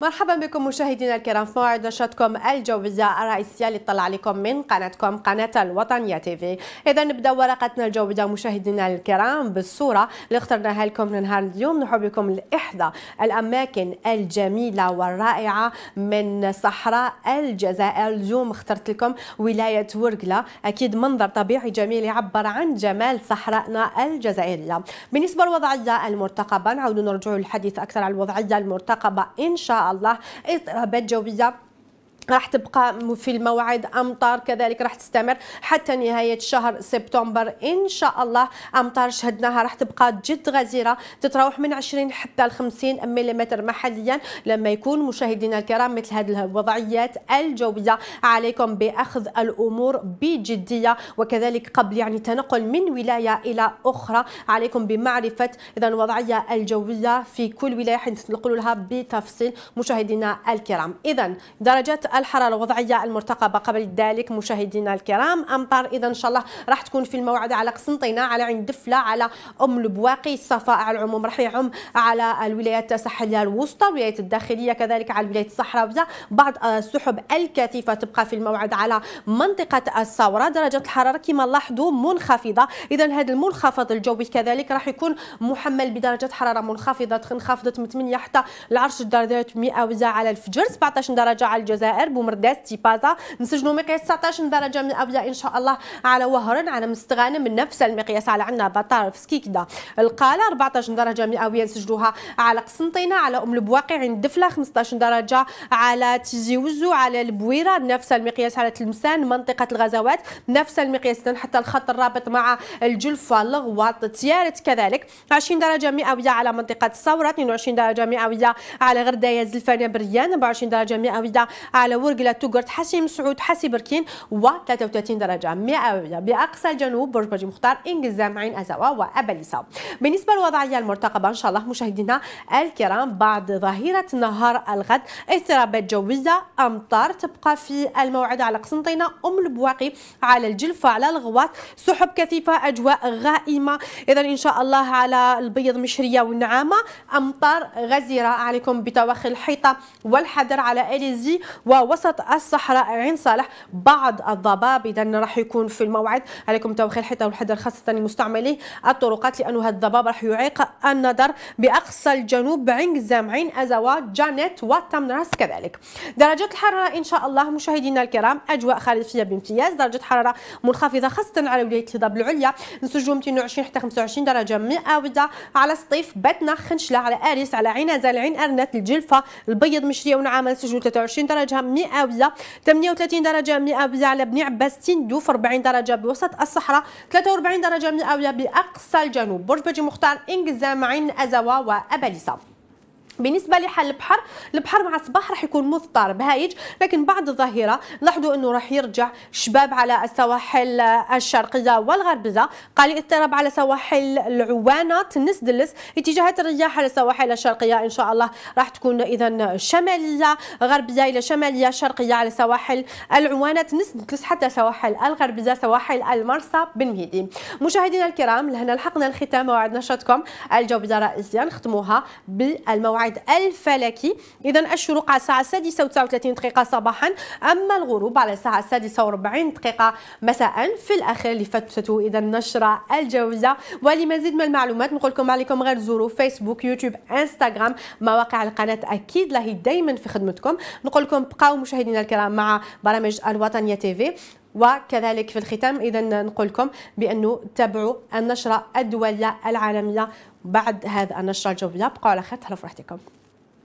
مرحبا بكم مشاهدينا الكرام في موعد نشاطكم الجوية الرئيسية اللي تطلع عليكم من قناتكم قناة الوطنية تيفي إذا نبدأ ورقتنا الجوية مشاهدينا الكرام بالصورة اللي اخترناها لكم لنهار اليوم نحب لكم لإحدى الأماكن الجميلة والرائعة من صحراء الجزائر اليوم اخترت لكم ولاية ورقلة أكيد منظر طبيعي جميل يعبر عن جمال صحرائنا الجزائرية بالنسبة للوضعية المرتقبة نعود نرجع للحديث أكثر على الوضعية المرتقبة إن شاء الله اضطرابات جوية راح تبقى في الموعد امطار كذلك راح تستمر حتى نهايه شهر سبتمبر ان شاء الله امطار شهدناها راح تبقى جد غزيره تتراوح من 20 حتى ل 50 ملم محليا لما يكون مشاهدينا الكرام مثل هذه الوضعيات الجويه عليكم باخذ الامور بجديه وكذلك قبل يعني تنقل من ولايه الى اخرى عليكم بمعرفه اذا الوضعيه الجويه في كل ولايه حيث نقول لها بتفصيل مشاهدينا الكرام اذا درجات الحراره الوضعيه المرتقبه قبل ذلك مشاهدينا الكرام امطار اذا ان شاء الله راح تكون في الموعد على قسنطينه على عين دفله على ام البواقي الصفاء على العموم راح يعم على الولايات الساحليه الوسطى الولايات الداخليه كذلك على الولايات الصحراويه بعض السحب الكثيفه تبقى في الموعد على منطقه الثوره درجه الحراره كما لاحظوا منخفضه اذا هذا المنخفض الجوي كذلك راح يكون محمل بدرجه حراره منخفضه انخفضت من 8 حتى العرش الدرجات درجات مئويه على الفجر 17 درجه على الجزائر الغرب ومرداس تيبازا نسجلوا مقياس 19 درجه من ان شاء الله على وهران على مستغانم من نفس المقياس على عندنا بطار في سكيكدا القاله 14 درجه مئويه نسجلوها على قسنطينه على ام البواقي عند الدفله 15 درجه على تيزي وزو على البويره نفس المقياس على تلمسان منطقه الغزوات نفس المقياس حتى الخط الرابط مع الجلفه الغواط تيارت كذلك 20 درجه مئويه على منطقه الثوره 22 درجه مئويه على غردايه زلفانيا بريان 24 درجه مئويه على على ورقلة توغرت حسي مسعود حسي بركين و 33 درجة مئوية بأقصى الجنوب برج برج مختار إنجزام عين أزاوة وأبليسة بالنسبة للوضعية المرتقبة إن شاء الله مشاهدينا الكرام بعد ظهيرة نهار الغد اضطرابات جوية أمطار تبقى في الموعد على قسنطينة أم البواقي على الجلفة على الغواط سحب كثيفة أجواء غائمة إذا إن شاء الله على البيض مشرية ونعامة أمطار غزيرة عليكم بتوخي الحيطة والحذر على إليزي و وسط الصحراء عين صالح بعض الضباب اذا راح يكون في الموعد عليكم توخي الحيطه والحذر خاصه لمستعملي الطرقات لانه هذا الضباب راح يعيق النظر باقصى الجنوب عين عين ازوات جانيت وتمنراس كذلك درجات الحراره ان شاء الله مشاهدينا الكرام اجواء خريفيه بامتياز درجه حراره منخفضه خاصه على ولايه الهضاب العليا نسجلوا 220 حتى 25 درجه مئويه على سطيف بتنا خنشله على اريس على عين زال عين ارنات الجلفه البيض مشريه ونعامه نسجلوا 23 درجه مئوية 38 درجة مئوية على بني عباس تندوف 40 درجة بوسط الصحراء 43 درجة مئوية بأقصى الجنوب برج بجي مختار إنجزام عين أزوا وأباليسا بالنسبه لحال البحر البحر مع الصباح راح يكون مضطر بهايج لكن بعد الظهيره لاحظوا انه راح يرجع شباب على السواحل آه، الشرقيه والغربيه قال اضطراب على سواحل العوانه تنس دلس اتجاهات الرياح على السواحل الشرقيه ان شاء الله راح تكون اذا شماليه غربيه الى شماليه شرقيه على سواحل العوانه تنس دلس حتى سواحل الغربيه سواحل المرسى بن مشاهدينا الكرام لهنا لحقنا الختام موعد نشرتكم الجوبيه الرئيسيه نختموها بالموعد الموعد الفلكي إذا الشروق على الساعة السادسة 39 دقيقة صباحا أما الغروب على الساعة السادسة 40 دقيقة مساء في الأخير لفترته إذا النشرة الجوزة ولمزيد من المعلومات نقول لكم عليكم غير زوروا فيسبوك يوتيوب انستغرام مواقع القناة أكيد راهي دايما في خدمتكم نقول لكم بقاو مشاهدينا الكرام مع برامج الوطنية تيفي وكذلك في الختام إذا نقول لكم بأنه تابعوا النشرة الدولية العالمية بعد هذا النشرة الجوية بقوا على خير تهلاو في راحتكم